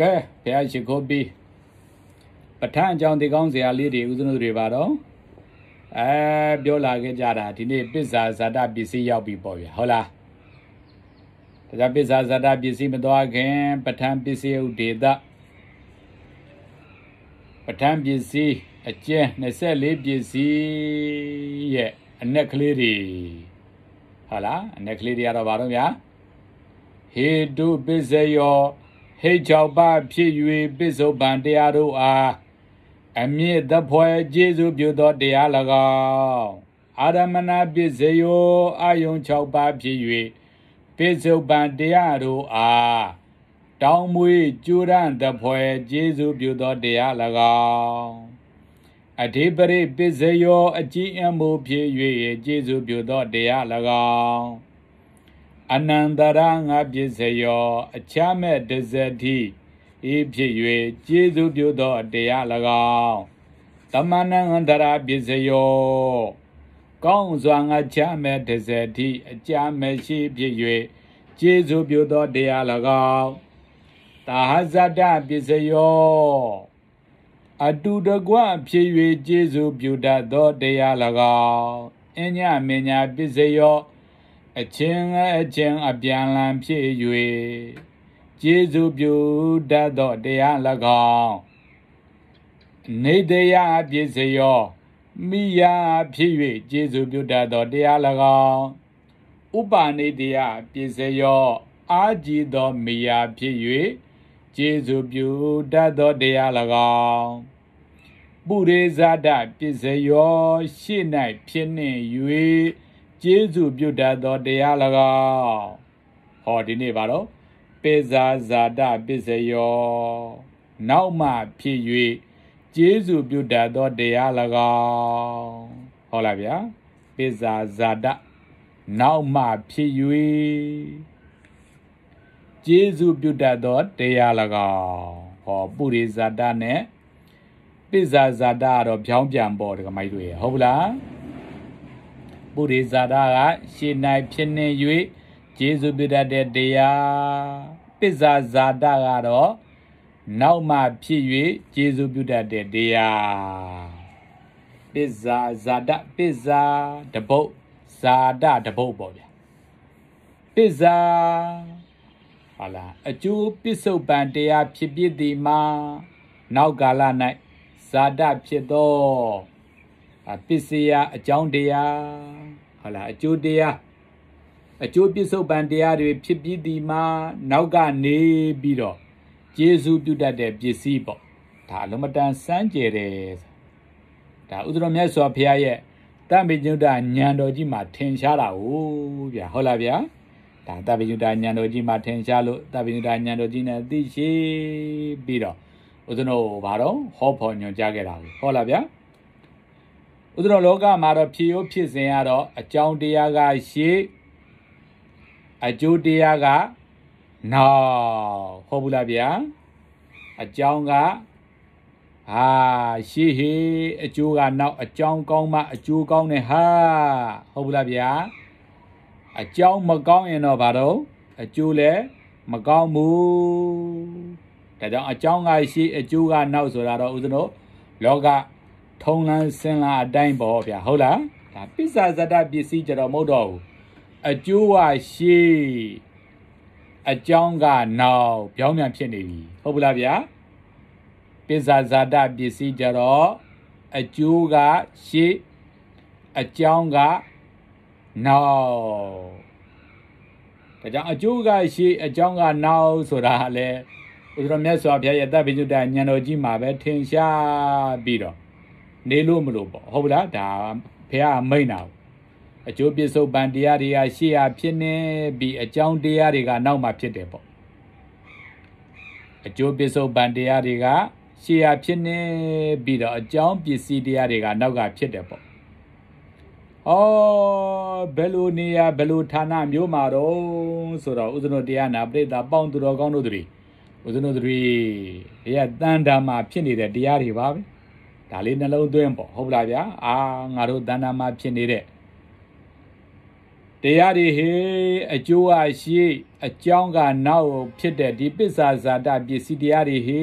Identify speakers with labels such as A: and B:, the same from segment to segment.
A: ကဲဖះရှိခိုးပြီးပဋ္ဌာန်းအကြောင်းဒီကောင်းစရာလေးတွေဦးဇနုတွေပါတော့အဲပြောလာခဲ့ကြတာဒီနေ့ပစ္စာဇာတပစ္စည်းရောက်ပြီပေါ့ဗျာဟုတ်လားဒါကြောင့်ပစ္စာဇာတပစ္စည်းမသွားခင်ပဋ္ဌာန်းပစ္စည်းဥဒေသပဋ္ဌာန်းပစ္စည်းအကျဉ်24ပစ္စည်းရဲ့အ낵ကလေးတွေဟုတ်လားအ낵ကလေးတွေကတော့ဘာတော့ဗျာဟေတုပစ္စယောဟိတ်ကြောက်ပဖြစ်၍ပိစုပန်တရားတို့အားအမြင့်သဖွယ်ကျေးဇူးပြုသောတရား၎င်းအာရမဏပစ္စယောအာယုံ၆ပါးဖြစ်၍ပိစုပန်တရားတို့အားတောင်းမွေကျူရန်သဖွယ်ကျေးဇူးပြုသောတရား၎င်းအဓိပရိပစ္စယောအကြီးအမှုဖြစ်၍ကျေးဇူးပြုသောတရား၎င်းအနန္တရငါပစ္စယော အခြားမဲ့တဇတိဤဖြစ်၍ကျေးဇူးပြုသောတရား၎င်းတမဏန္တရပစ္စယောကောင်းစွာငါချမဲ့တဇတိအကြမရှိဖြစ်၍ကျေးဇူးပြုသောတရား၎င်းတာဟဇတပစ္စယောအတူတကွဖြစ်၍ကျေးဇူးပြုတတ်သောတရား၎င်းအညမညာပစ္စယောအချင်းအချင်းအပြန်လန်ဖြစ်၍ကျေးဇူးပြုတတ်သောတရား၎င်းနေတရားပြည့်စရောမိယာဖြစ်၍ကျေးဇူးပြုတတ်သောတရား၎င်းဥပါနေတရားပြည့်စရောအာကြည်သောမိယာဖြစ်၍ကျေးဇူးပြုတတ်သောတရား၎င်းပုရိဇာတပြည့်စရော ရှေ့၌ဖြစ်နှင့်၍ကျေးဇူးပြုတတ်သောတရား၎င်းဟောဒီနေ့ပါတော့ပေဇာဇာတပစ္စယောနောက်မှဖြစ်၍ကျေးဇူးပြုတတ်သောတရား၎င်းဟောလားဗျာပေဇာဇာတနောက်မှဖြစ်၍ကျေးဇူးပြုတတ်သောတရား၎င်းဟောပုရိဇာတနဲ့ပိဇာဇာတကတော့ဖြောင်းပြန်ပေါ်ဒကမိုက်တွေ့ရဟုတ်လားပုရိဇာတာကရှေနိုင်ဖြစ်နေ၍ယေရှုပြတတ်တဲ့တရားပိဇာဇာတာကတော့နောက်မှဖြစ်၍ယေရှုပြုတတ်တဲ့တရားပိဇာဇာတပိဇာတပုတ်ဇာတတပုတ်ပေါ့ဗျာပိဇာဟာလာအကျိုးပစ္စုပန်တရားဖြစ်ဖြစ်ဒီမှာနောက်ကာလ၌ဇာတဖြစ်သောပစ္စယအကြောင်းတရားဟုတ်လားအကျိုးတရားအကျိုးပစ္စုပန်တရားတွေဖြစ်ပြီးဒီမှာနောက်ကနေပြီးတော့ကျေစုပြုတတ်တဲ့ပစ္စည်းပေါ့ဒါအလုံးမတန်စမ်းကြယ်တယ်ဒါဥဒရမြတ်စွာဘုရားရဲ့တမ္ပိညုတညံတော်ကြီးမှာထင်ရှားတာဟုတ်ဗျာဟုတ်လားဗျာဒါတမ္ပိညုတညံတော်ကြီးမှာထင်ရှားလို့တမ္ပိညုတညံတော်ကြီးနဲ့သိရှိပြီးတော့ဥဒနောဘာတော့ဟောဖို့ညွှန်ကြားခဲ့တာဟုတ်လားဗျာဥဒရလောကမှာတော့ဖြစ်ရောဖြစ်စဉ်ကတော့အကြောင်းတရားကရှေ့အကျိုးတရားကနောက်ဟုတ်ဘူးလားဗျာအကြောင်းကဟာရှေ့ဟေအကျိုးကနောက်အကြောင်းကောင်းမှအကျိုးကောင်းတယ်ဟာဟုတ်ဘူးလားဗျာအကြောင်းမကောင်းရင်တော့ဘာတော့အကျိုးလည်းမကောင်းဘူးဒါကြောင့်အကြောင်းကရှေ့အကျိုးကနောက်ဆိုတာတော့ဥဒ္ဓနောလောကထုံလန်းစင်လာအတိုင်းပေါ့ဗျာဟုတ်လားဒါပစ္စာဇတပစ္စည်းကြတော့မဟုတ်တော့ဘူးအကျိုးဝရှေးအကြောင်းကနောက်ပြောင်းပြန်ဖြစ်နေပြီဟုတ်ဘူးလားဗျာပစ္စာဇာတပစ္စည်းကြတော့အကျိုးကရှေ့အကြောင်းကနောက်ဒါကြောင့်အကျိုးကရှေ့အကြောင်းကနောက်ဆိုတာလေဥဒ္ဓရမြတ်စွာဘုရားရဲ့တပ်ပိစုတ္တဉာဏ်တော်ကြီးမှာပဲထင်ရှားပြီးတော့နေလို့မလို့ပေါ့ဟုတ်လားဒါဘုရားမိန်တာအကျိုးပြစုံပန်တရားတွေကရှေ့ဟာဖြစ်နေပြီးအကြောင်းတရားတွေက နောက်မှဖြစ်တယ်ပေါ့အကျိုးပြစုံပန်တရားတွေက ရှေ့ဟာဖြစ်နေပြီးတော့အကြောင်းပစ္စည်းတရားတွေကနောက်ကဖြစ်တယ်ပေါ့အော်ဘယ်လိုနေရာဘယ်လိုဌာနမျိုးမှာတော့ဆိုတော့ဥစ္စနတရားနာပြိတ္တာ ပေါင်းသူတော်ကောင်းတို့တွေဥစ္စနတို့တွေရဲ့တန်တာမှာဖြစ်နေတဲ့တရားတွေပါပဲဒါလေးနှလုံးသွင်းပေါ့ဟုတ်လားဗျာအာငါတို့တဏ္ဍာမှာဖြစ်နေတဲ့တရားတွေဟေအကျိုးအရှိ အကြောင်းကနောက်ဖြစ်တဲ့ဒီပစ္ဆာဇာတပစ္စည်းတရားတွေဟေ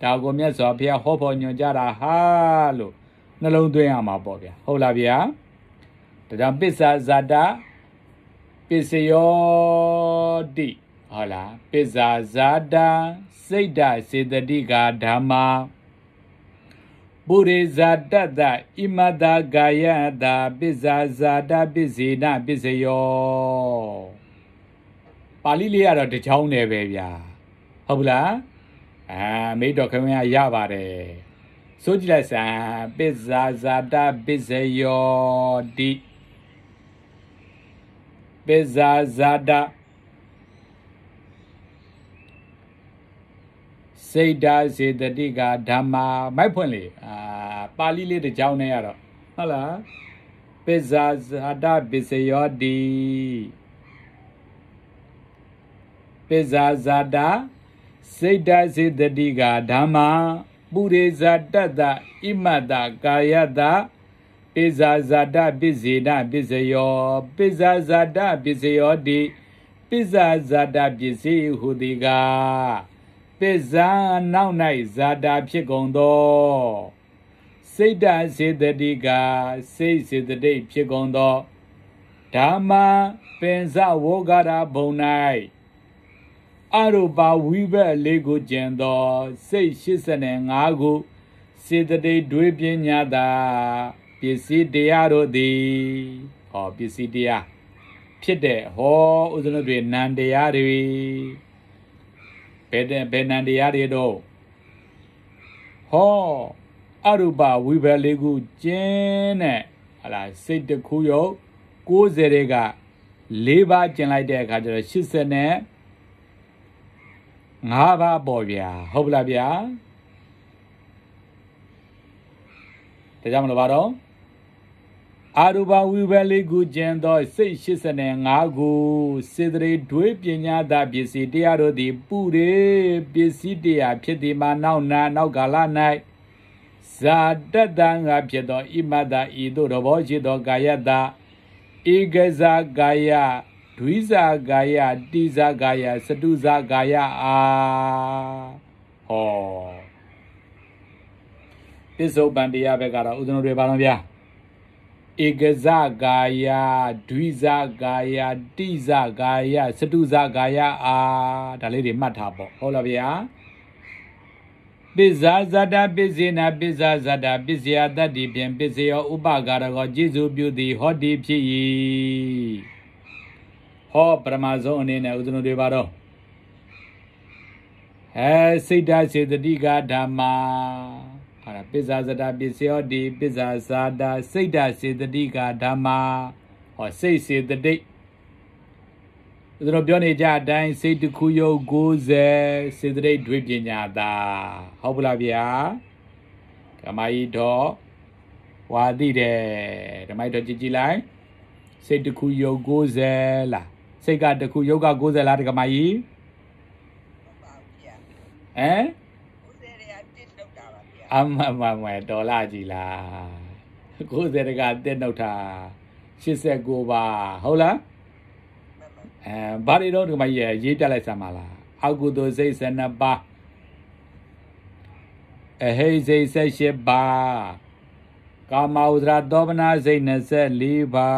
A: ဒါကိုမြတ်စွာဘုရားဟောဖို့ညွှန်ကြားတာဟာလို့နှလုံးသွင်းရမှာပေါ့ဗျာဟုတ်လားဗျာဒါကြောင့်ပစ္ဆာဇာတပစ္စယောတိဟုတ်လားပစ္ဆာဇာတစိတ်ဓာစေတတိကဓမ္မာပုရိဇာတတဣမတဂာယတာပိဇာဇာတပိစေနပိစယောပါဠိလေးကတော့တချောင်းနယ်ပဲဗျာဟုတ်ဘူးလားအာမိတော်ခင်ဗျာရပါတယ်ဆိုကြည့်လိုက်စမ်းပိဇာဇာတပိစယောတိပိဇာဇာတစိတ်ဓာစေတတိကဓမ္မာမိုက်ဖွင့်လေအာပါဠိလေးတစ်ကြောင်းနဲ့ရတော့ဟုတ်လားပိဇာဇာတပိစယောတိပိဇာဇာတာစိတ်ဓာစေတတိကဓမ္မာပုရိဇာတတဣမတကာယတပိဇာဇာတပိစေဒပိစယောပိဇာဇာတပိစယောတိပိဇာဇာတပိစေဟုတိကာပစ္စာနောက်၌ဇာတာဖြစ်ကုန်သော စိတ်တစေတတိကစိတ်စေတတိဖြစ်ကုန်သောဓမ္မပင်စဝေါဂရဘုံ၌အရူပဝိဘက်လေးကိုကျင်သော စိတ်85ခုစေတတိတွေးပညာတာပစ္စည်းတရားတို့သည်ဟောပစ္စည်းတရားဖြစ်တဲ့ဟောဥစ္စလတွေနံတရားတွေဘယ်တဲ့ဘယ်နံတရားတွေတော့ဟောအရူပဝိဘယ်လေးခုကျင်းတဲ့ဟလာစိတ်တစ်ခုရော90တွေက၄ပါးကျင်လိုက်တဲ့အခါကျတော့80နဲ့၅ပါးပေါ့ဗျာဟုတ်ပလားဗျာဒါကြောင့်မလို့ပါတော့အာရူပဝိဘလိကုကျင်သောစိတ်85ကိုစေတရေဒွေးပညာသာပစ္စည်းတရားတို့သည်ပုရေပစ္စည်းတရားဖြစ်သည်မှာနောက်နာနောက်ကာလ၌ဇာတတံငါဖြစ်သောဣမတဤသို့တဘောရှိသောကာယတဧကဇာကာယဒွိဇာကာယတိဇာကာယစတုဇာကာယအာဟောပစ္စုပန်တရားဘက်ကတော့ဥဒ္ဒနတွေပါတော့ဗျာဧကဇဂာယဒွိဇဂာယတိဇဂာယစတုဇဂာယအာဒါလေးတွေမှတ်ထားပေါ့ဟုတ်လားဗျာပိဇာဇတာပိစေနာပိဇာဇတာပိစယတတ္တိဖြင့်ပိစယောဥပကာရကောကျေစုပြုသည်ဟောတိဖြစ်၏ဟောပရမဇုံအနေနဲ့ဥဒ္ဒနတွေပါတော့အဲစိတ်ဓာစေတတိကဓမ္မာအဲ့ဒါပစ္စာဇတာပစ္စယောတိပစ္စာဇာတာစိတ်ဓာစေတတိကဓမ္မာဟောစိတ်စေတတိသူတို့ပြောနေကြအတိုင်းစိတ်တခုယုတ်90စေတတိဒွေပညာတာဟုတ်ပလားဗျာဓမ္မဤတော်ဝါတိတယ်ဓမ္မဤတော်ကြည်ကြည်လိုက်စိတ်တခုယုတ်90လားစိတ်ကတခုယုတ်က90လားဓမ္မဤဟမ်အမမမဒေါ်လာကြီးလား90တကတက်နှုတ်တာ89ပါ ဟုတ်လားအဲဘာတွေတော့ဒီမှာရေးပြလိုက်စမ်းပါလားအောက်ကုသိုလ်စိတ်12ပါအဟိစိတ်18ပါကာမဝဇ္ဇဒေါပနာစိတ်24ပါ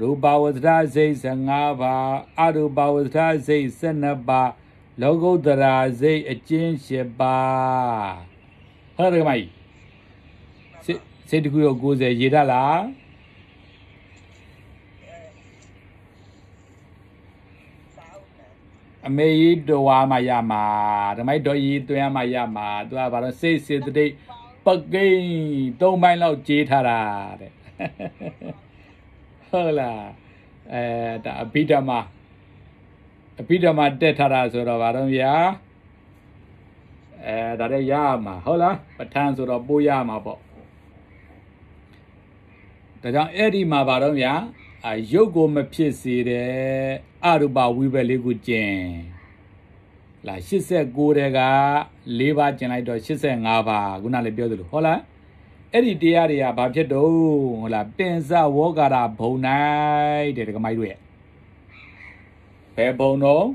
A: ရူပဝဇ္ဇစိတ်15ပါအရူပဝဇ္ဇစိတ်12ပါလောကုတ္တရာစိတ်အကျဉ်း7ပါဟုတ်တယ်ကမကြီးစေတကူရော90ရေတတ်လားအမေကြီးတော်ဝါမရမှာဓမ္မိုက်တော်ကြီးတွင်မရမှာသူကဘာလို့စိတ်စေတသိက်ပကိန်းသုံးပိုင်းလောက်ကြေးထားတာတဲ့ဟုတ်လားအဲဒါအဘိဓမ္မာအဘိဓမ္မာတက်ထားတာဆိုတော့ဘာတော့ဗျာအဲဒါလည်းရမှာဟုတ်လားပဋ္ဌာန်းဆိုတော့ပို့ရမှာပေါ့ဒါကြောင့်အဲ့ဒီမှာဗာတော့ဗျာရုပ်ကိုမဖြစ်စေတဲ့အရူပဝိပက်လေးကိုကျင်လာ89တဲ့က၄ပါးကျင်လိုက်တော့85ပါခုနလည်းပြောသလိုဟုတ်လားအဲ့ဒီတရားတွေကဘာဖြစ်တော့ဟုတ်လားပင်စဝေါကာရဘုံ၌တဲ့ဓမ္မကြီးတို့ရဲ့ဘယ်ဘုံတော့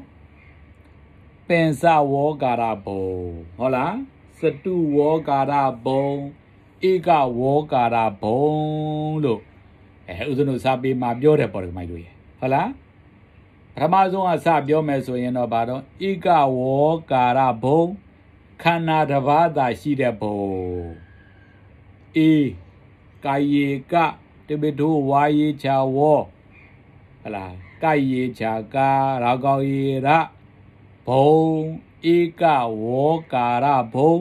A: ပင်စဝေါကာရဘုံဟုတ်လားစတုဝေါကာရဘုံဧကဝေါကာရဘုံလို့အဲဥဒ္ဒနုစာပေမှာပြောတယ်ပေါ့ဒီမိုက်တို့ရေဟုတ်လားပထမဆုံးကစပြောမယ်ဆိုရင်တော့ဘာတော့ဧကဝေါကာရဘုံခန္ဓာတစ်ပါးသာရှိတဲ့ဘုံအေကာယေကတပိဒုဝါယေချာဝောဟလားကာယေချာကာရာကောယေရဘုံဧကဝောကာရဘုံ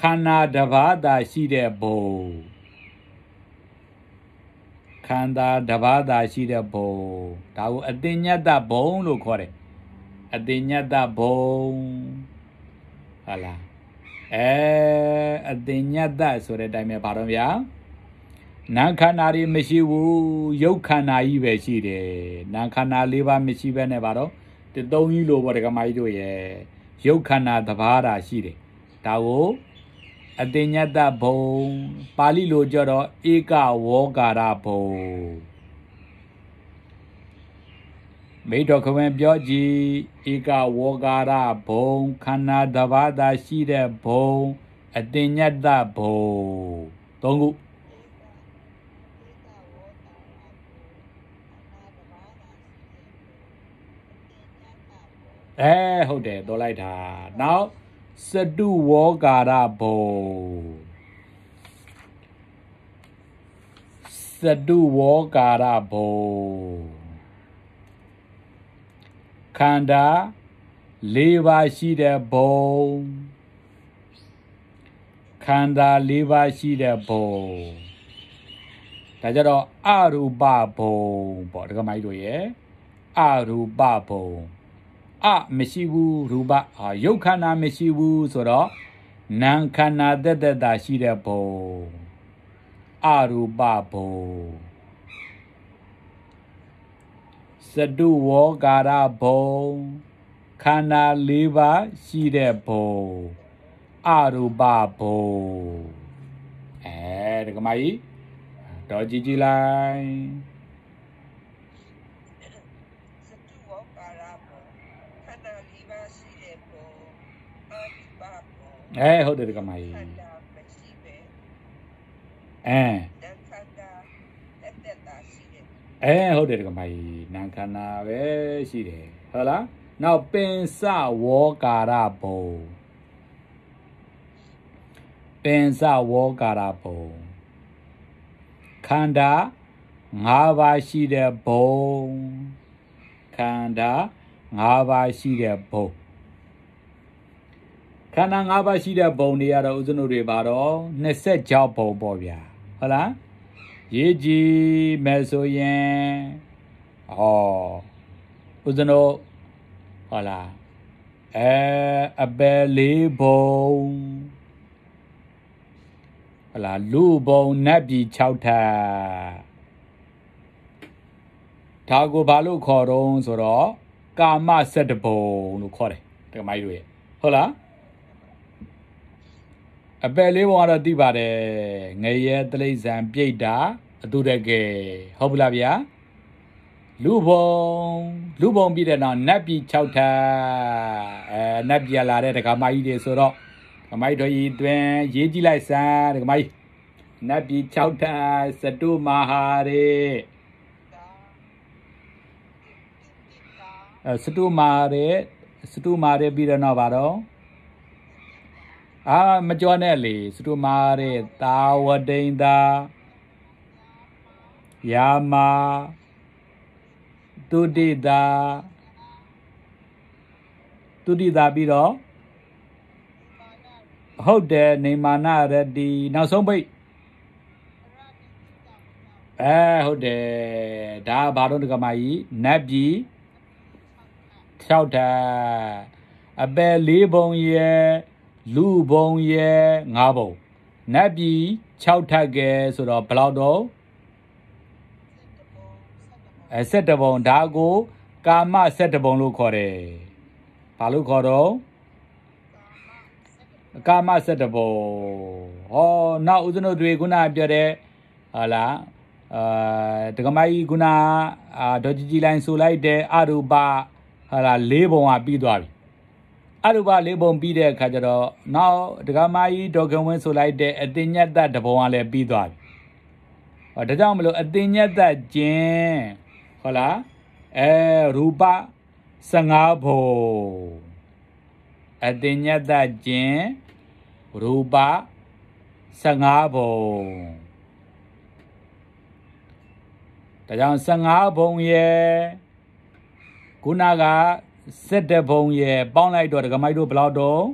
A: ခန္ဓာတစ်ပါးသာရှိတဲ့ဘုံခန္ဓာတစ်ပါးသာရှိတဲ့ဘုံဒါကိုအတင်ညတ္တဘုံလို့ခေါ်တယ်အတင်ညတ္တဘုံဟာလားအဲအတင်ညတ္တဆိုတဲ့အတိုင်းပဲဘာတော့ဗျာနာခန္ဓာတွေမရှိဘူးရုပ်ခန္ဓာကြီးပဲရှိတယ်နာခန္ဓာ၄ပါးမရှိဘဲနဲ့ဘာတော့တသုံးကြီးလို့ပေါ့ဒကမကြီးတို့ရဲ့ရုပ်ခန္ဓာသဘာတာရှိတယ်ဒါကိုအတိညတဘုံပါဠိလိုကြတော့ဧကဝေါကာရဘုံမိတော်ခဝင်ပြောကြည်ဧကဝေါကာရဘုံခန္ဓာသဘာတာရှိတဲ့ဘုံအတိညတဘုံသုံးခုအဲဟုတ်တယ်တော်လိုက်တာနောက်စတုဝေါကာရဘုံစတုဝေါကာရဘုံခန္ဓာ၄ပါးရှိတဲ့ဘုံခန္ဓာ၄ပါးရှိတဲ့ဘုံဒါကြတော့အရူပဘုံပေါ့ဒကမိုက်တို့ရဲ့အရူပဘုံအမရှိဘူးရူပအာယုတ်ခန္ဓာမရှိဘူးဆိုတော့နာမ်ခန္ဓာတက်တက်တာရှိတဲ့ဘုံအရူပဘုံစတုဝေါကာရဘုံခန္ဓာ၄ပါးရှိတဲ့ဘုံအရူပဘုံအဲဒကမကြီးတော်ကြည့်ကြည့်လိုက်အဲဟုတ်တယ်ဒကမကြီးအဲအဲဟုတ်တယ်ဒကမကြီးနာခန္ဓာပဲရှိတယ်ဟုတ်လားနောက်ပင်စဝောကာရဘုံပင်စဝောကာရဘုံခန္ဓာ၅ပါးရှိတဲ့ဘုံခန္ဓာ၅ပါးရှိတဲ့ဘုံခန္ဓာ၅ပါးရှိတဲ့ဘုံတွေကတော့ဥစ္စနုတွေပါတော့26ဘုံပေါ့ဗျာဟုတ်လားရေးကြည့်မယ်ဆိုရင်ဩဥစ္စနုဟုတ်လားအဲအပယ်၄ဘုံဟုတ်လားလူဘုံနတ်ပြည်6ထပ်ဒါကိုဘာလို့ခေါ်တော့ဆိုတော့ကာမ7ဘုံလို့ခေါ်တယ်တက္ကမကြီးတို့ရဲ့ဟုတ်လားအပယ်လေးပေါ်ကတော့သိပါတယ်ငရဲတလိဇံပြိတ္တာအတုတကယ်ဟုတ်ပလားဗျာလူဘုံလူဘုံပြီးတဲ့နောက်နတ်ပြည်6ထပ်အဲနတ်ပြည်လာတဲ့ဒကာမကြီးတွေဆိုတော့ဒကာမကြီးတို့ဤတွင် ရေးကြည့်လိုက်စမ်းဒကာမကြီးနတ်ပြည်6ထပ်စတုမဟာရေစတုမာရေစတုမာရေပြီးတော့နောက်ပါတော့အာမကြောနဲ့လေစတုမာတဲ့တာဝဒိန်သာယာမာတုတိတာတုတိတာပြီးတော့ဟုတ်တယ်နေမာနရတိနောက်ဆုံးပိတ်အဲဟုတ်တယ်ဒါဘာတော့ဒကမာကြီးနတ်ပြည်၆ထပ်အပယ်၄ဘုံရဲ့လူဘုံရဲ၅ဘုံနတ်ပြည်6ထပ်ကဲဆိုတော့ဘလောက်တော့အဲ7ဘုံဒါကိုကာမ7ဘုံလို့ခေါ်တယ်ဘာလို့ခေါ်တော့ကာမ7ဘုံဟောနောက်ဦးဇနုတွေခုနပြောတဲ့ဟာလားအာတကမကြီးခုနအာဒေါ်ကြီးကြီးလိုင်းဆိုလိုက်တဲ့အရူပဟာလား၄ဘုံကပြီးသွားပြီအရူပလေးပုံပြီးတဲ့အခါကျတော့နောက်ဒကာမကြီးဒေါခင်ဝင်းဆိုလိုက်တဲ့အတင်ညက်သက်တဘုံကလည်းပြီးသွားပြီ။ဟောဒါကြောင့်မလို့အတင်ညက်သက်ခြင်းဟုတ်လားအဲရူပ15ဘုံအတင်ညက်သက်ခြင်းရူပ15ဘုံဒါကြောင့်15ဘုံရဲ့ခုနက17ဘုံရယ်ပေါင်းလိုက်တော့ဒကမိုက်တို့ဘယ်လောက်တော့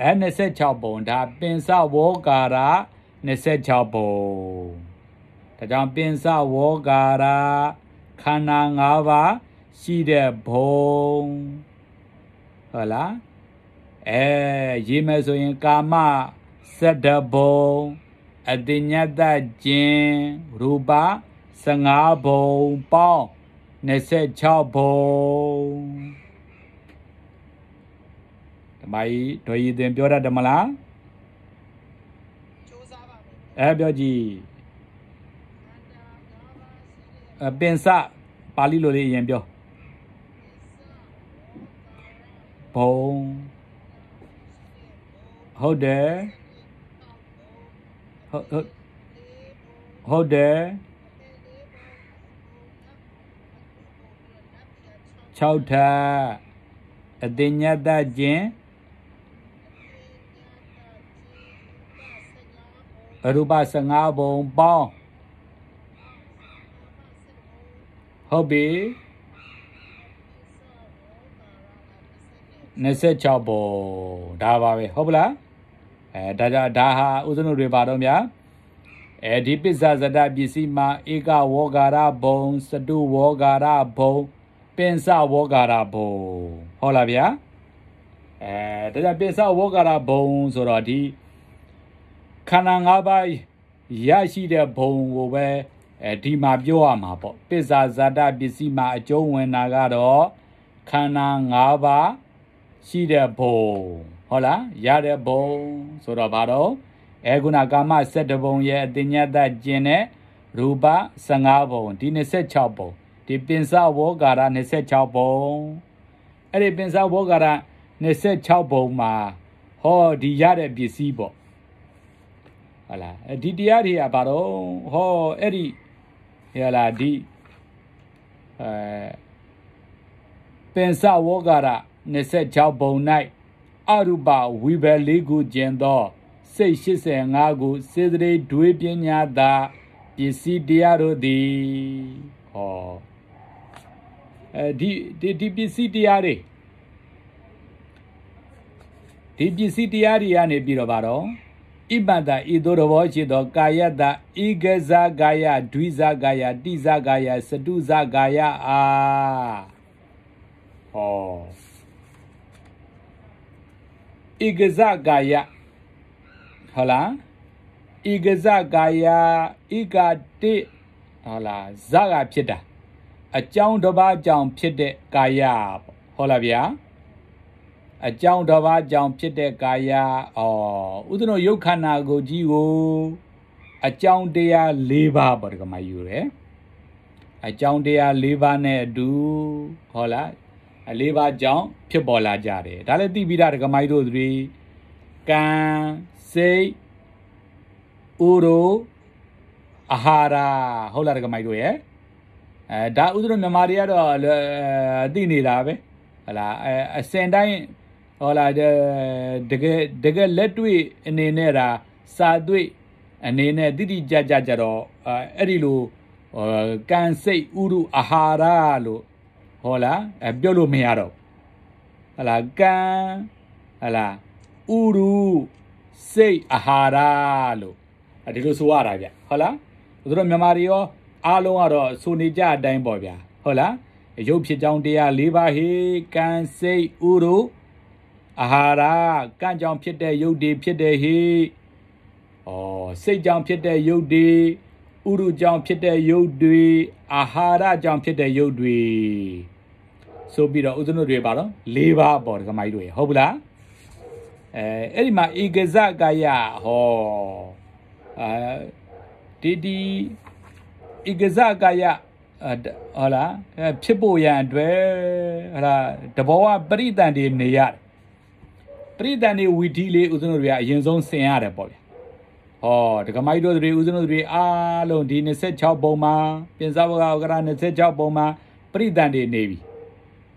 A: အဲ26ဘုံဒါပင်စဝေါကာရ26ဘုံဒါကြောင့်ပင်စဝေါကာရခန္ဓာ၅ပါးရှိတဲ့ဘုံဟုတ်လားအဲရေးမယ်ဆိုရင်ကာမ17ဘုံအတိညာတကျင်ရူပ15ဘုံပေါင်း26ဘုံဓမ္မကြီးဒေါ်ရည်တင် ပြောတတ်တယ်မလားအဲပြောကြည့်အပင်စပါဠိလိုလေးအရင်ပြောဘုံဟုတ်တယ်ဟုတ်ဟုတ်တယ်6ထပ်အတိညာတကျင်အရူပ15ဘုံပေါင်းဟုတ်ပြီ26ဘုံဒါပါပဲဟုတ်ပလားအဲဒါကြဒါဟာဥစ္စနုတွေပါတော့ဗျာအဲဒီပစ္စဇဒပစ္စည်းမှာဧကဝေါဂါရဘုံစတုဝေါဂါရဘုံပင်စဝေါကာရဘုံဟုတ်လားဗျာအဲဒါကြောင့်ပင်စဝေါကာရဘုံဆိုတော့ဒီခန္ဓာ၅ပါးရရှိတဲ့ဘုံကိုပဲအဲဒီမှာပြောရမှာပေါ့ပစ္စာဇာတပစ္စည်းမှာအကျုံးဝင်တာကတော့ခန္ဓာ၅ပါးရှိတဲ့ဘုံဟုတ်လားရတဲ့ဘုံဆိုတော့ဘာတော့အဲခုနကာမ7ဘုံရဲ့အတင်ညတ်ကျင်တဲ့ရူပ15ဘုံဒီ26ဘုံဒီပင်စဝေါကာရ26ပုံအဲ့ဒီပင်စဝေါကာရ26ပုံမှာဟောဒီရတဲ့ပစ္စည်းပေါ့ဟုတ်လားဒီတရားတွေကဘာတော့ဟောအဲ့ဒီဟဲ့လားဒီအဲပင်စဝေါကာရ26ပုံ၌အရူပဝိဘယ်လေးခုကျင်သောစိတ်85ခုစေတရေဒွေပညာသာပစ္စည်းတရားတို့သည်ဟောအဲဒီဒီပစ္စည်းတရားတွေဒီပစ္စည်းတရားတွေကနေပြီးတော့ဗါတော့ဣပတဤသို့တော်ဘောရှိသောကာယတဣကဇာကာယဒွိဇာကာယတိဇာကာယစတုဇာကာယအာဟောဣကဇာကာယဟုတ်လားဣကဇာကာယဣကတိဟုတ်လားဇာကဖြစ်တာအကြောင်းတစ်ပါးကြောင့်ဖြစ်တဲ့ကာယပေါ့ဟုတ်လားဗျာအကြောင်းတစ်ပါးကြောင့်ဖြစ်တဲ့ကာယဩဥဒ္ဓနောယုတ်ခန္ဓာကိုကြီးကိုအကြောင်းတရား၄ပါးပေါ့ဒီကမှာယူရယ်အကြောင်းတရား၄ပါးနဲ့အတူဟုတ်လားအလေးပါးကြောင့်ဖြစ်ပေါ်လာကြတယ်ဒါလည်းသိပြီးတာဒကမိုက်တို့တွေကံစိတ်ဥရိုအာဟာရဟုတ်လားဒကမိုက်တို့ရဲ့အဲဒါဥဒ္ဓရမြန်မာတွေကတော့သိနေတာပဲဟလာအဲအစင်တိုင်းဟောလာတကယ်တကယ်လက်တွေ့အနေနဲ့ဒါစာတွေ့အနေနဲ့တိတိကျကျကြတော့အဲ့ဒီလိုကံစိတ်ဥရုအာဟာရလို့ဟောလားပြောလို့မရတော့ဟလာကံဟလာဥရုစိတ်အာဟာရလို့ဒီလိုဆိုရတာဗျဟုတ်လားတို့မြန်မာတွေရောအားလုံးကတော့ဆိုနေကြအတိုင်းပေါ့ဗျာဟုတ်လားရုပ်ဖြစ်ကြောင်းတရား၄ပါးဟေကံစိတ်ဥရုအာဟာရကံကြောင့်ဖြစ်တဲ့ရုပ်တွေဖြစ်တဲ့ဟေဩစိတ်ကြောင့်ဖြစ်တဲ့ရုပ်တွေဥရုကြောင့်ဖြစ်တဲ့ရုပ်တွေအာဟာရကြောင့်ဖြစ်တဲ့ရုပ်တွေဆိုပြီးတော့ဥဒ္ဓနုတွေပါတော့၄ပါးပေါ့ဒီကမိုင်းတွေဟုတ်ဘူးလားအဲအဲ့ဒီမှာဧကဇကာယဟောအဲဒီဒီဧကဇကာယဟောလားဖြစ်ဖို့ရန်အတွက်ဟောလားတဘောဝပရိတန်တွေနေရတယ်ပရိတန်တွေဝီဒီလေးဦးဇင်းတို့တွေကအရင်ဆုံးဆင်ရတယ်ပေါ့ဗျဟောဒကမိုက်တို့တွေဦးဇင်းတို့တွေအားလုံးဒီ26ပုံမှာပြင်စဘဂဝကရ26ပုံမှာပရိတန်တွေနေပြီ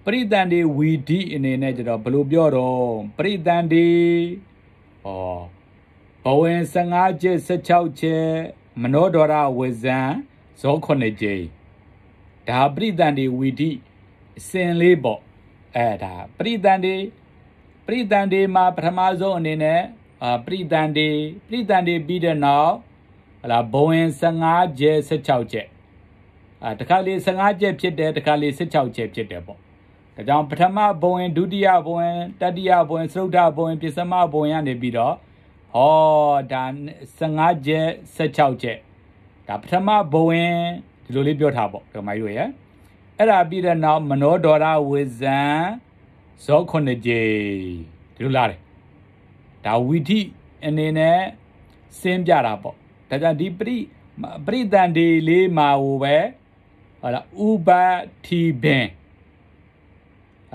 A: ပရိတန်တွေဝီဒီအနေနဲ့ကျတော့ဘယ်လိုပြောတော့ပရိတန်တွေဟောဘဝင်15ချက်16ချက်မနောဒေါရဝေဇံဇောခုနှစ်ကြိမ်ဒါပရိသန္တိဝီတိအစဉ်လေးပေါ့အဲဒါပရိသန္တိပရိသန္တိမှာပထမဆုံးအနေနဲ့အာပရိသန္တိပရိသန္တိပြီးတဲ့နောက်ဟလာဘဝင်15ကျက်16ကျက်အာတခါလေး15ကျက်ဖြစ်တယ်တခါလေး16ကျက်ဖြစ်တယ်ပေါ့ဒါကြောင့်ပထမဘဝင်ဒုတိယဘဝင်တတိယဘဝင်သုဒ္ဓဘဝင်ပစ္စမဘဝင်ကနေပြီးတော့ဟောဒါ15ကျက်16ကျက်ဒါပထမဘဝင်ဒီလိုလေးပြောထားပေါ့ဓမ္မကြီးတို့ရဲ့အဲ့ဒါပြီးတဲ့နောက်မနောဒေါရဝေဇံဇောခုနှစ်ကြိမ်ဒီလိုလာတယ်ဒါဝိထိအနေနဲ့စင်းပြတာပေါ့ဒါကြောင့်ဒီပရိပရိတန်ဒီလေးမှာဟိုပဲဟာလာဥပတိပင်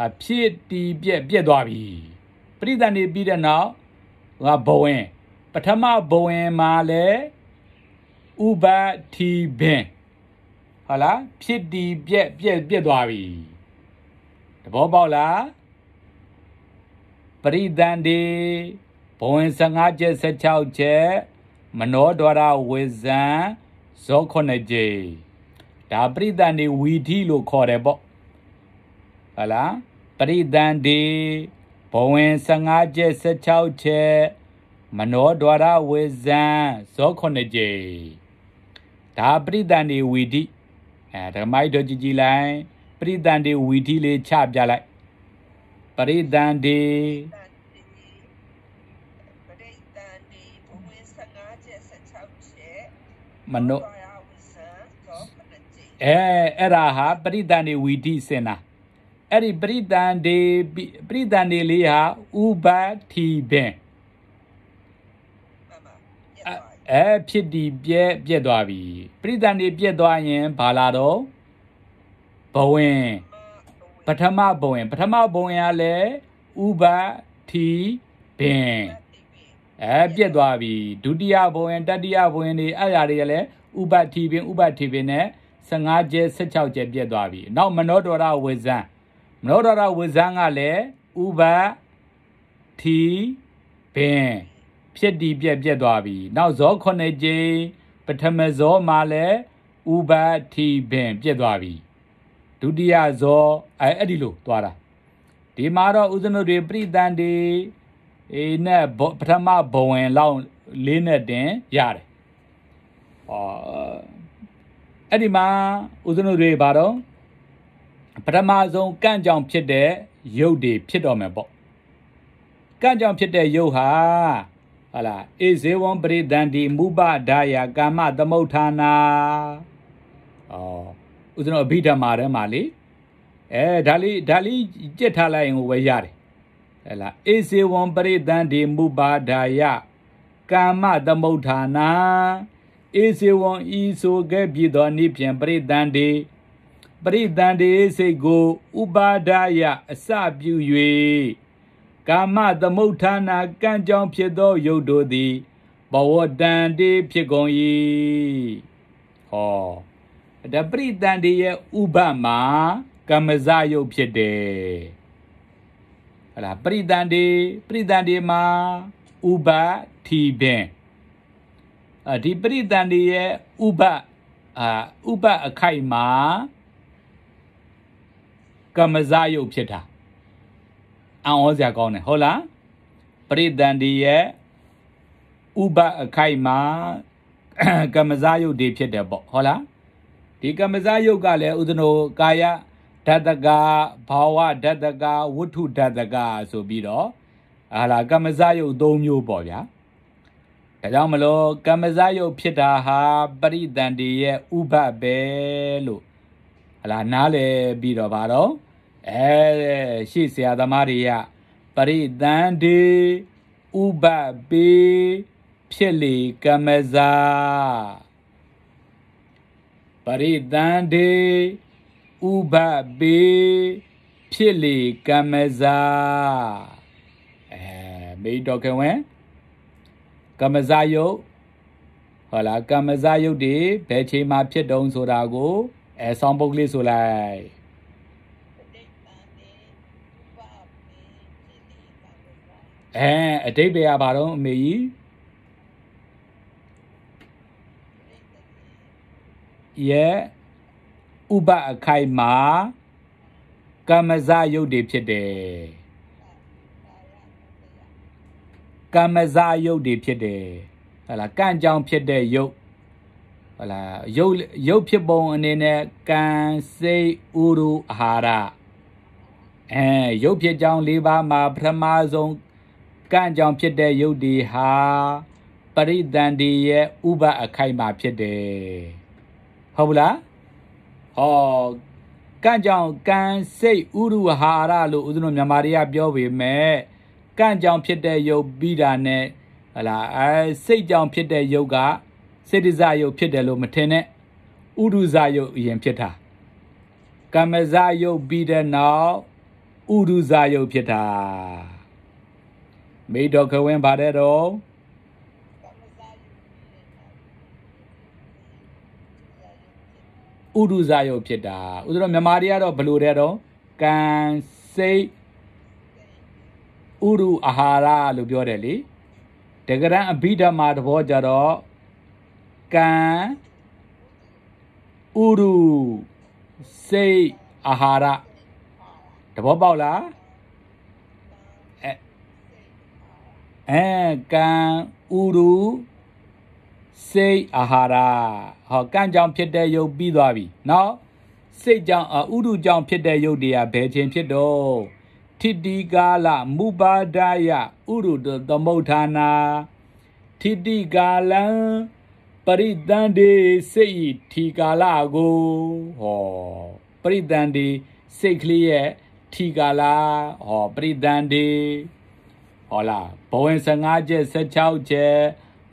A: အဖြစ်တီပြက်ပြက်သွားပြီပရိသန်နေပြီးတဲ့နောက်ဟိုကဘဝင်ပထမဘဝင်မှာလည်းဥပါတိပင်ဟုတ်လားဖြစ်တည်ပြက်ပြက်ပြက်သွားပြီတဘောပေါက်လားပရိသန္တိဘဝင်15ချက်16ချက်မနောဒွါရဝေဇံဇော9ချက်ဒါပရိသန္တိဝီတိလို့ခေါ်တယ်ပေါ့ဟုတ်လားပရိသန္တိဘဝင်15ချက်16ချက်မနောဒွါရဝေဇံဇော9ချက်ဒါပရိသန္တိဝီတိအဲဓမ္မိုက်တို့ကြည်ကြည်လိုက်ပရိသန္တိဝီတိလေးချပြလိုက်ပရိသန္တိမနုအဲအဲ့ဒါဟာပရိသန္တိဝီတိစင်တာအဲ့ဒီပရိသန္တိပရိသန္တိလေးဟာဥပတိပင်အဲဖြစ်ဒီပြက်ပြက်သွားပြီပရိသန်တွေပြက်သွားရင်ဘာလာတော့ဘဝင်ပထမဘဝင် ပထမဘဝင်ကလည်းဥပထီပင်အဲပြက်သွားပြီဒုတိယဘဝင်တတိယဘဝင်တွေအဲ့ရာတွေကလည်းဥပထီပင်ဥပထီပင်နဲ့15ကျက်16ကျက်ပြက်သွားပြီ နောက်မနောဒေါရဝေဇံမနောဒေါရဝေဇံကလည်းဥပထီပင်ဖြစ်တည်ပြက်ပြက်သွားပြီနောက်ဇောခုနှစ်ကြိမ်ပထမဇောမှာလည်းဥပါတိပင် ပြက်သွားပြီဒုတိယဇောအဲအဲ့ဒီလိုသွားတာဒီမှာတော့ဥဇနုတွေပြိတန်တွေအေနဲ့ပထမဘဝင်လောက်လေးနဲ့တင်ရတယ်။ဟောအဲ့ဒီမှာဥဇနုတွေဘာတော့ပထမဆုံးကန့်ကြောင်ဖြစ်တဲ့ရုပ်တွေဖြစ်တော်မယ်ပေါ့။ကန့်ကြောင်ဖြစ်တဲ့ရုပ်ဟာဟလာအေဇေဝံပရိဒန္တိမူပဒါယကာမသမုဋ္ဌာနာအော်ဦးဇနောအဘိဓမ္မာထဲမှာလေအဲဒါလေးဒါလေးကြက်ထားလိုက်ရင်ကိုပဲရတယ်ဟဲ့လားအေဇေဝံပရိသန္တိမူပါဒါယကာမသမုဋ္ဌာနာအေဇေဝံဤဆိုခဲ့ပြီသောနိဖြင့်ပရိသန္တိပရိသန္တိစိတ်ကို ဥပါဒါယအစပြု၍ကာမသမုဋ္ဌာနာကံကြောင့်ဖြစ်သောယုတ်တို့သည်ဘဝတန်တေဖြစ်ကုန်၏ဟောတပရိတန်တေရဲ့ဥပမာကမ္မဇယုတ်ဖြစ်တယ်ဟလာပရိတန်တေပရိတန်တေမှာဥပထီပင်အဒီပရိတန်တေရဲ့ဥပအာဥပအခိုက်မှာကမ္မဇယုတ်ဖြစ်တာအံ့ဩစရာကောင်းတယ်ဟုတ်လားပရိသန္တိရဲ့ဥပအခိုက်မှာကမ္မဇယုတ်တွေဖြစ်တယ်ပေါ့ဟုတ်လားဒီကမ္မဇယုတ်ကလည်းဥဒနောကာယဓာတကဘာဝဓာတကဝဋ္ထုဓာတကဆိုပြီးတော့ဟာလာကမ္မဇယုတ်၃မျိုးပေါ့ဗျာဒါကြောင့်မလို့ကမ္မဇယုတ်ဖြစ်တာဟာပရိသန္တိရဲ့ဥပပဲလို့ဟာလာနားလည်ပြီးတော့ဗါတော့အဲရှေ့ဆရာသမားတွေကပရိသန္တိဥပပေဖြစ်လေကမဇာပရိသန္တိဥပပေဖြစ်လေကမဇာအဲမိတော်ခင်ဝင်ကမဇာယုတ်ဟောလားကမဇာယုတ်တွေဘယ်ချိန်မှာဖြစ်တုံးဆိုတာကိုအဲဆောင်းပုတ်လေးဆိုလိုက်အဲအတိတ်ပဲဘာတော့အမေကြီးရဲ့ဥပအခိုင်မှာကမ္မဇယုတ်တွေဖြစ်တယ်ကမ္မဇယုတ်တွေဖြစ်တယ်ဟလာကံကြောင့်ဖြစ်တဲ့ယုတ်ဟလာယုတ်ယုတ်ဖြစ်ပုံအနေနဲ့ကံစိတ်ဥရုအာဟာရအဲယုတ်ဖြစ်ကြောင်း၄ပါးမှာပထမဆုံးကံကြောင့်ဖြစ်တဲ့ယုတ်ဒီဟာပရိသန္တိရဲ့ဥပအခိုက်မှာဖြစ်တယ်ဟုတ်ဘူးလားဟောကံကြောင့်ကံစိတ်ဥရုဟာရလို့ဦးဇင်းတို့မြန်မာတွေကပြောပေမဲ့ကံကြောင့်ဖြစ်တဲ့ယုတ်ပြီးတာနဲ့ဟလာအဲစိတ်ကြောင့်ဖြစ်တဲ့ယုတ်ကစေတဇယုတ်ဖြစ်တယ်လို့မထင်နဲ့ဥရုဇယုတ်အရင်ဖြစ်တာကမ္မဇယုတ်ပြီးတဲ့နောက်ဥရုဇယုတ်ဖြစ်တာမိတော်ခဝင်ပါတဲ့တော့ဥဒုဇယုတ်ဖြစ်တာဥဒုတော့မြန်မာတွေကတော့ဘယ်လိုတဲ့တော့ကံစိတ်ဥရုအာဟာရလို့ပြောတယ်လေတကရံအဘိဓမ္မာသဘောကြတော့ကံဥရုစိတ်အာဟာရသဘောပေါက်လားအဲကံဥရုစိတ်အာဟာရဟောကံကြောင့်ဖြစ်တဲ့ယုတ်ပြီးသွားပြီနော်စိတ်ကြောင့်ဥရုကြောင့်ဖြစ်တဲ့ယုတ်တရားဘယ်ခြင်းဖြစ်တော့ထိတိကာလမုပါဒယဥရုတသမုဋ္ဌာနာထိတိကာလံပရိတန်ဒီစိတ်ထိကာလကိုဟောပရိတန်ဒီစိတ်ကလေးရဲ့ထိကာလဟောပရိတန်ဒီဟောလားဘဝင်15ချက်16ချက်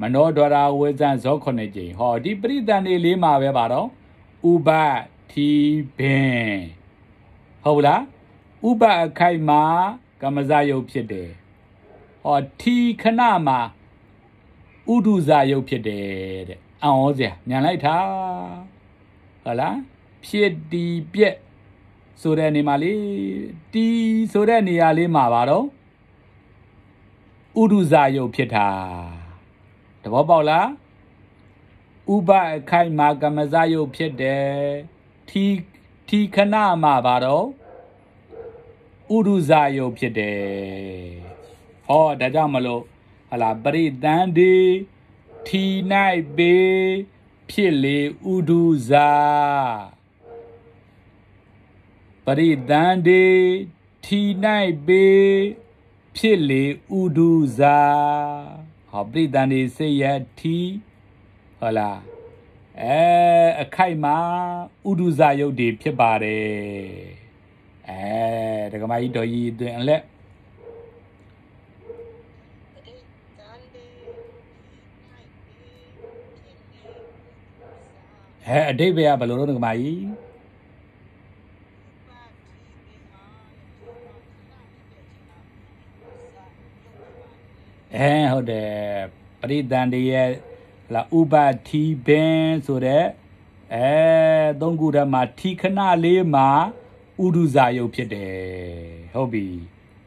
A: မနောဒရာဝေဇံဇော9ကျင်ဟောဒီပရိသန်တွေလေးမှာပဲပါတော့ဥပတိပင်ဟုတ်လားဥပအခိုက်မှာကမ္မဇယုတ်ဖြစ်တယ်ဟောထိခဏမှာဥဒုဇယုတ်ဖြစ်တယ်တဲ့အံဩစရာညံလိုက်တာဟုတ်လားဖြစ်တီပြက်ဆိုတဲ့နေမှာလေးတီဆိုတဲ့နေရာလေးမှာပါတော့ဥဒုဇာယုတ်ဖြစ်တာတဘောပေါက်လားဥပအခိုင်မှာကမဇယုတ်ဖြစ်တယ်ထီထီခဏမှာပါတော့ဥဒုဇာယုတ်ဖြစ်တယ်ဟောဒါကြောင့်မလို့ဟလာပရိသန္တိထီ၌ပေဖြစ်လေဥဒုဇာပရိသန္တိထီ၌ပေဖြစ်လေဥဒုဇာဟောပရိသန္တိစေယတိဟောလားအဲအခိုက်မှာဥဒုဇာယုတ်တွေဖြစ်ပါတယ်အဲဒကမကြီးတော်ကြီးအတွင်အလက်အဲအတိတ်ဘယ်ကဘယ်လိုလုပ်ဒကမကြီးအဲဟုတ်တယ်ပရိသန္တရဲ့လာဥပတိပင်ဆိုတဲ့အဲသုံးခုထဲမှာထိခဏလေးမှာဥဒုဇာယုတ်ဖြစ်တယ်ဟုတ်ပြီ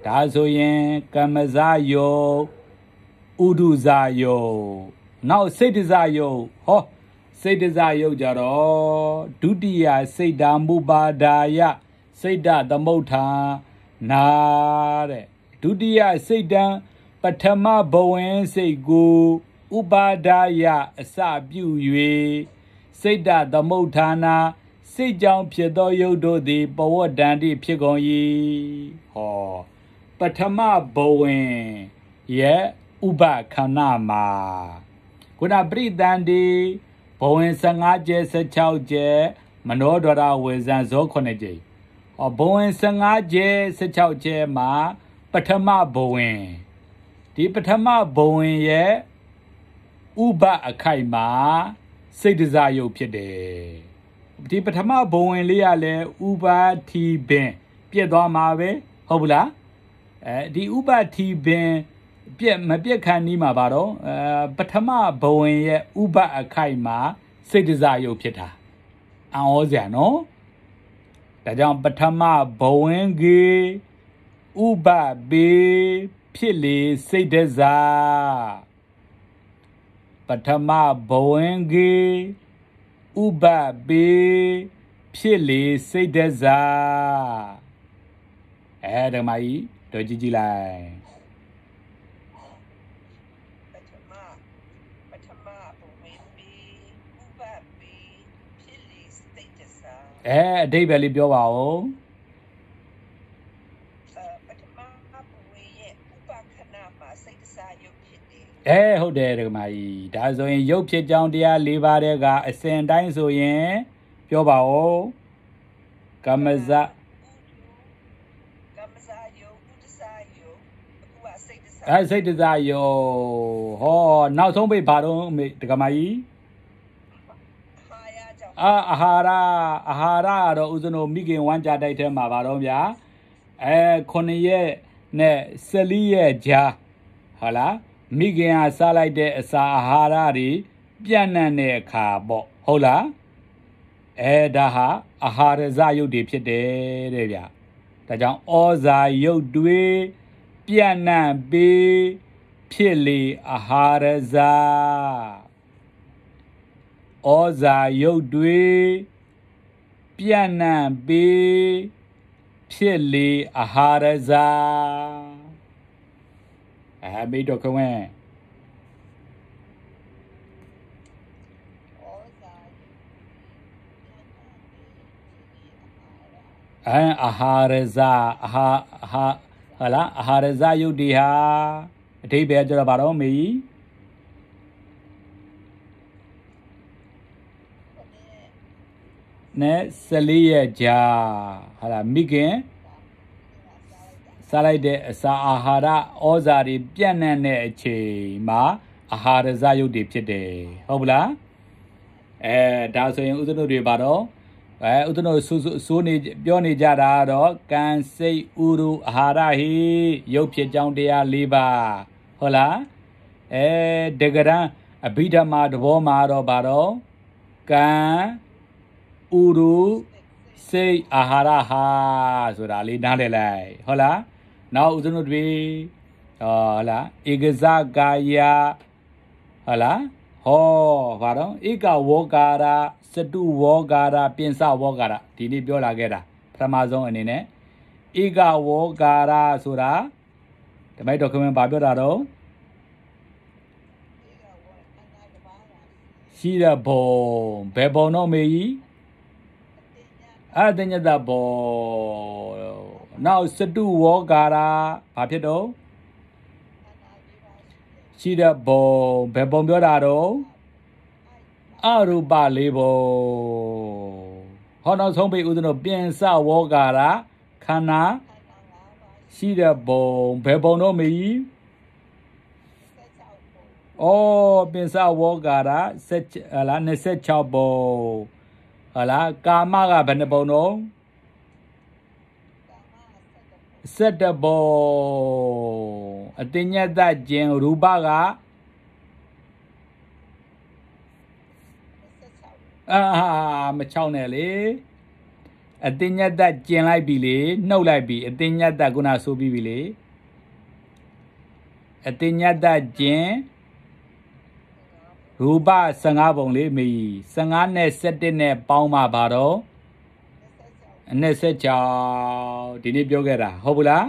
A: ဒါဆိုရင်ကမ္မဇာယုတ်ဥဒုဇာယုတ်နောက်စိတ်တဇာယုတ်ဟောစိတ်တဇာယုတ်ကြတော့ဒုတိယစိတ်ဓာမုပါဒာယစိတ်ဓာသမုဋ္ဌာနာတဲ့ဒုတိယစိတ်ဓာပထမဘဝင်စိတ်ကိုဥပါဒာယအစပြု၍စိတ်တသမုဋ္ဌာနာစိတ်ကြောင့်ဖြစ်သောယုတ်တို့သည်ပဝတ္တန်တိဖြစ်ကုန်၏ဟောပထမဘဝင်ရဲ့ဥပခဏမှာခုနပရိသန္တိဘဝင်15ကျဲ16ကျဲမနောဒရဝေဇံဇော9ကျဲဟောဘဝင်15ကျဲ16ကျဲမှာပထမဘဝင်ဒီပထမဘဝင်ရဲ့ဥပအခိုက်မှာစိတ်တစားယုတ်ဖြစ်တယ်ဒီပထမဘဝင်လေးရလဲဥပတိပင် ပြက်သွားမှာပဲဟုတ်ဘူးလားအဲဒီဥပတိပင်ပြက်မပြက်ခံနီးမှာပါတော့အဲပထမဘဝင်ရဲ့ဥပအခိုက်မှာစိတ်တစားယုတ်ဖြစ်တာအံဩစရာနော်ဒါကြောင့်ပထမဘဝင်ကြီးဥပပေဖြစ်လေစိတ်တစားပထမဘဝင်ကြီးဥပပေဖြစ်လေစိတ်တစားအဲဓမ္မကြီးတော်ကြည့်ကြည့်လိုက်ပထမပထမဘဝင်ကြီးဥပပေဖြစ်လေစိတ်တစားအဲအတိတ်ပဲလေးပြောပါဦးအဲဟုတ်တယ်ဒကမာကြီးဒါဆိုရင်ရုပ်ဖြစ်ကြောင်းတရား၄ပါးတဲ့ကအစဉ်တိုင်းဆိုရင် ပြောပါဦးကမဇကမဇယုတ်ဥဒ္ဒစာယုတ်အခုကစိတ်ဒစာအဲစိတ်ဒစာယုတ်ဟောနောက်ဆုံးပိတ်ဘာတော့မေဒကမာကြီးအာအာဟာရအာဟာရတော့ဥစဉ်တို့မိခင်ဝမ်းကြတိုက်ထဲမှာပါတော့ဗျာအဲ9ရက်နဲ့14ရက်ကြာဟုတ်လားမိခင်ဟာစားလိုက်တဲ့အစာအာဟာရတွေပြန့်နှံ့တဲ့အခါပေါ့ဟုတ်လားအဲဒါဟာအာဟာရဇယုတ်တွေဖြစ်တယ်တဲ့ဗျဒါကြောင့်ဩဇာယုတ်တွေပြန့်နှံ့ပြီးဖြစ်လေအာဟာရဇာဩဇာယုတ်တွေပြန့်နှံ့ပြီးဖြစ်လေအာဟာရဇာ Ajá, Vito, ¿cómo es? Ajá, aha, reza, aha, aha, hola, aha, reza, yo, dija. ¿Te ve yo la varón, mi? Ne, salía ya. Hola, mi, ¿qué? စားလိုက်တဲ့အစာအာဟာရဩဇာတွေပြန့်နှံ့တဲ့အချိန်မှာအာဟာရဇရုပ်တွေဖြစ်တယ်ဟုတ်ပလားအဲဒါဆိုရင်ဥဒ္ဓနုတွေပါတော့အဲဥဒ္ဓနုဆူဆူနေပြောနေကြတာတော့ကံစိတ်ဥရုအာဟာရဟိရုပ်ဖြစ်ကြောင်းတရား၄ပါးဟုတ်လားအဲဒဂရံအဘိဓမ္မာတဘောမှာတော့ပါတော့ကံဥရုစိတ်အာဟာရဟာဆိုတာလေးနားလည်လိုက်ဟုတ်လားနောက်ဦးဇင်းတို့တွေဟာလာဧကဇကာယဟာလာဟောဘာတော့ဧကဝောကာရစတုဝောကာရပင်စဝောကာရဒီနေ့ပြောလာခဲ့တာပထမဆုံးအနေနဲ့ဧကဝောကာရဆိုတာဓမ္မတော်ခမင်းဘာပြောတာတော့ရှိတဲ့ဘုံဘယ်ဘုံတော့မေကြီးအတညတဘုံနောက်စတုဝေါကာရာဘာဖြစ်တော့ရှိတဲ့ဘုံဘယ်ဘုံပြောတာတော့အရူပလေးဘုံဟောနောက်ဆုံးပိဦးဇင်းတို့ပြင်စဝေါကာရာခန္ဓာရှိတဲ့ဘုံဘယ်ဘုံတော့မကြီးအော်ပင်စဝေါကာရာဆက်ဟလာ26ဘုံဟလာကာမကဘယ်နှဘုံတော့17ပုံအတညတကျင်ရူပကအာမချောင်းနဲ့လေအတညတကျင်လိုက်ပြီလေနှုတ်လိုက်ပြီအတညတခုနဆိုပြီးပြီလေအတညတကျင်ရူပ15ပုံလေးမေကြီး15နဲ့17နဲ့ပေါင်းပါပါတော့အနဲ့ဆက်ချောင်းဒီနေ့ပြောခဲ့တာဟုတ်ဘူးလား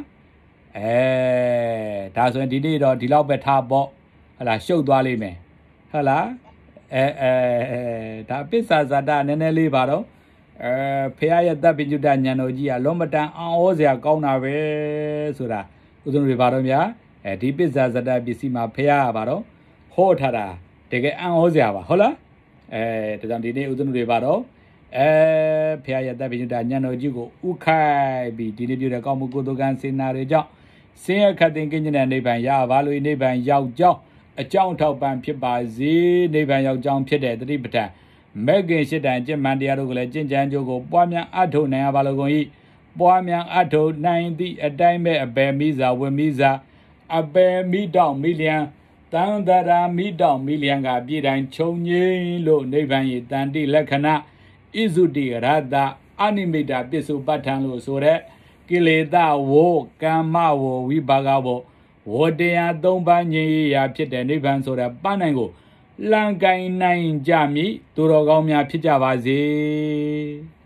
A: အဲဒါဆိုရင်ဒီနေ့တော့ဒီလောက်ပဲထားပေါ့ဟလာရှုပ်သွားလိမ့်မယ်ဟုတ်လားအဲအဲဒါပစ္စာဇာတနည်းနည်းလေးပါတော့အဲဖရာရဲ့တပ်ပိညုတညံတော်ကြီးကလွန်မတန်အောင်းဩစရာ ကောင်းတာပဲဆိုတာဥစဉ်တွေပါတော့ဗျာအဲဒီပစ္စာဇာတပစ္စည်းမှာဖရာကပါတော့ဟောထားတာတကယ်အံ့ဩစရာပါ ဟုတ်လားအဲဒါကြောင့်ဒီနေ့ဥစဉ်တွေပါတော့အဲဖရာရဲ့တပ်ပိညတာညံတော်ကြီးကိုဥခိုက်ပြီးဒီနေ့ပြတဲ့ကောင်းမှုကုသကံစေနာတွေကြောင့်ဆင်းရဲခတ်တင်ကင်းကျင်တဲ့နိဗ္ဗာန်ရပါလို့နိဗ္ဗာန်ရောက်ကြောင်းအကြောင်းထောက်ပံ့ဖြစ်ပါစေနိဗ္ဗာန်ရောက်ကြောင်းဖြစ်တဲ့တတိပဋ္ဌာန်မဂ်ကင်ရှိတန်ကျင့်မှန်တရားတို့ကိုလည်းကျင့်ကြံကြိုးကိုပွားများအထုတ်နိုင်ရပါလို့ကုန်၏ပွားများအထုတ်နိုင်သည့်အတိုင်းပဲအပေမိစာဝင်မိစာအပေမိတော့မီလျံတန်တရာမိတော့မီလျံကပြည်တိုင်းခြုံငိမ့်လို့နိဗ္ဗာန်၏တန်တိလက္ခဏာဣဇုတိရတ္တအနိမိတာပစ္စုပဋ္ဌံလို့ဆိုတဲ့ကိလေသာဝကမ္မဝဝိပါကဝဝတရား၃ပါးငြိမ်းရာဖြစ်တဲ့နိဗ္ဗာန်ဆိုတဲ့ပန်းနိုင်ကိုလံကင်နိုင်ကြမည်သူတော်ကောင်းများဖြစ်ကြပါစေ။